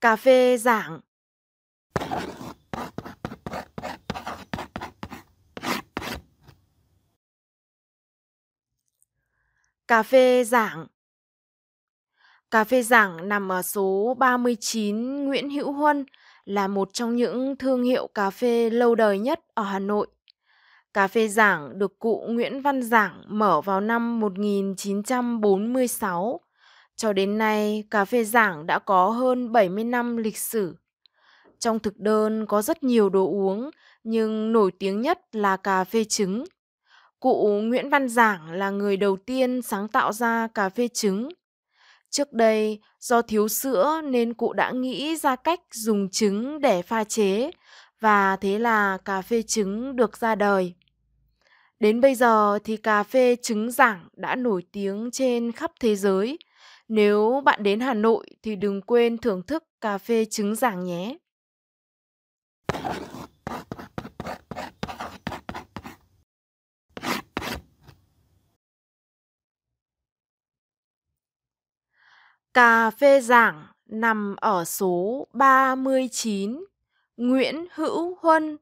cà phê giảng cà phê giảng Cà phê giảng nằm ở số 39 Nguyễn Hữu Huân là một trong những thương hiệu cà phê lâu đời nhất ở Hà Nội. Cà phê giảng được cụ Nguyễn Văn Giảng mở vào năm 1946 cho đến nay, cà phê giảng đã có hơn 70 năm lịch sử. Trong thực đơn có rất nhiều đồ uống, nhưng nổi tiếng nhất là cà phê trứng. Cụ Nguyễn Văn Giảng là người đầu tiên sáng tạo ra cà phê trứng. Trước đây, do thiếu sữa nên cụ đã nghĩ ra cách dùng trứng để pha chế và thế là cà phê trứng được ra đời. Đến bây giờ thì cà phê trứng giảng đã nổi tiếng trên khắp thế giới nếu bạn đến Hà Nội thì đừng quên thưởng thức cà phê trứng Giảng nhé. Cà phê Giảng nằm ở số 39 Nguyễn Hữu Huân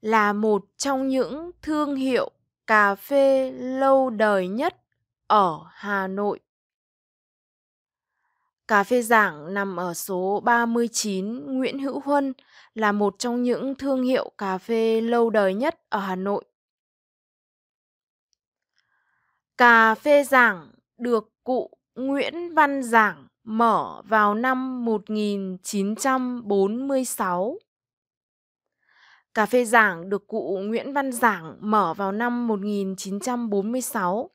là một trong những thương hiệu cà phê lâu đời nhất ở Hà Nội. Cà phê Giảng nằm ở số 39 Nguyễn Hữu Huân là một trong những thương hiệu cà phê lâu đời nhất ở Hà Nội. Cà phê Giảng được cụ Nguyễn Văn Giảng mở vào năm 1946. Cà phê Giảng được cụ Nguyễn Văn Giảng mở vào năm 1946.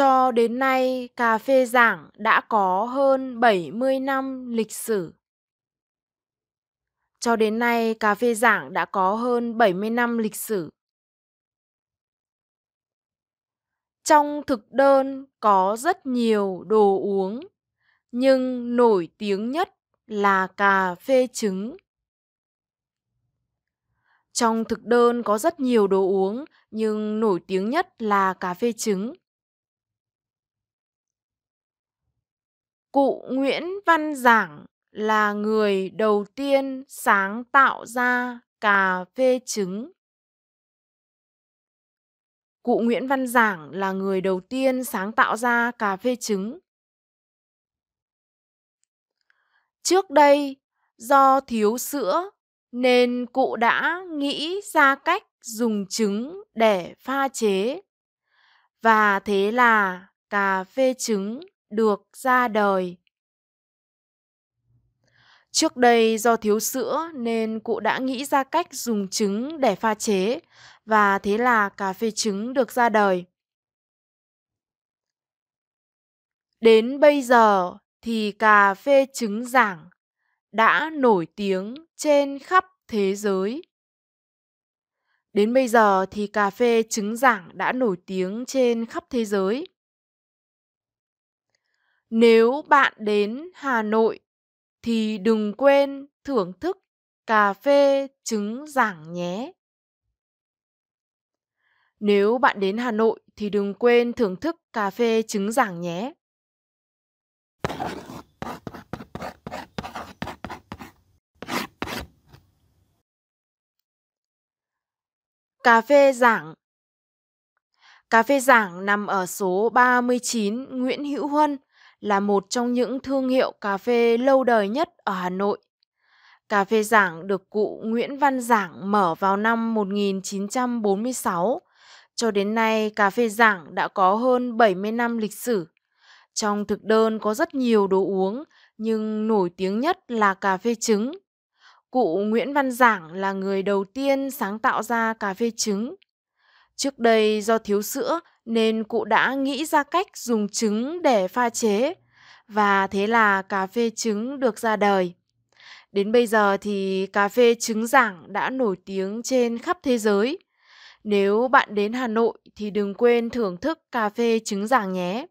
Cho đến nay, cà phê giảng đã có hơn 70 năm lịch sử. Cho đến nay, cà phê giảng đã có hơn 70 năm lịch sử. Trong thực đơn có rất nhiều đồ uống, nhưng nổi tiếng nhất là cà phê trứng. Trong thực đơn có rất nhiều đồ uống, nhưng nổi tiếng nhất là cà phê trứng. cụ Nguyễn Văn Giảng là người đầu tiên sáng tạo ra cà phê trứng. Cụ Nguyễn Văn Giảng là người đầu tiên sáng tạo ra cà phê trứng. Trước đây, do thiếu sữa nên cụ đã nghĩ ra cách dùng trứng để pha chế. Và thế là cà phê trứng được ra đời. Trước đây do thiếu sữa nên cụ đã nghĩ ra cách dùng trứng để pha chế và thế là cà phê trứng được ra đời. Đến bây giờ thì cà phê trứng giảng đã nổi tiếng trên khắp thế giới. Đến bây giờ thì cà phê trứng giảng đã nổi tiếng trên khắp thế giới. Nếu bạn đến Hà Nội thì đừng quên thưởng thức cà phê trứng giảng nhé. Nếu bạn đến Hà Nội thì đừng quên thưởng thức cà phê trứng giảng nhé. Cà phê giảng Cà phê giảng nằm ở số 39 Nguyễn Hữu Huân, là một trong những thương hiệu cà phê lâu đời nhất ở Hà Nội. Cà phê Giảng được cụ Nguyễn Văn Giảng mở vào năm 1946. Cho đến nay, cà phê Giảng đã có hơn 70 năm lịch sử. Trong thực đơn có rất nhiều đồ uống, nhưng nổi tiếng nhất là cà phê trứng. Cụ Nguyễn Văn Giảng là người đầu tiên sáng tạo ra cà phê trứng. Trước đây do thiếu sữa nên cụ đã nghĩ ra cách dùng trứng để pha chế và thế là cà phê trứng được ra đời. Đến bây giờ thì cà phê trứng giảng đã nổi tiếng trên khắp thế giới. Nếu bạn đến Hà Nội thì đừng quên thưởng thức cà phê trứng giảng nhé.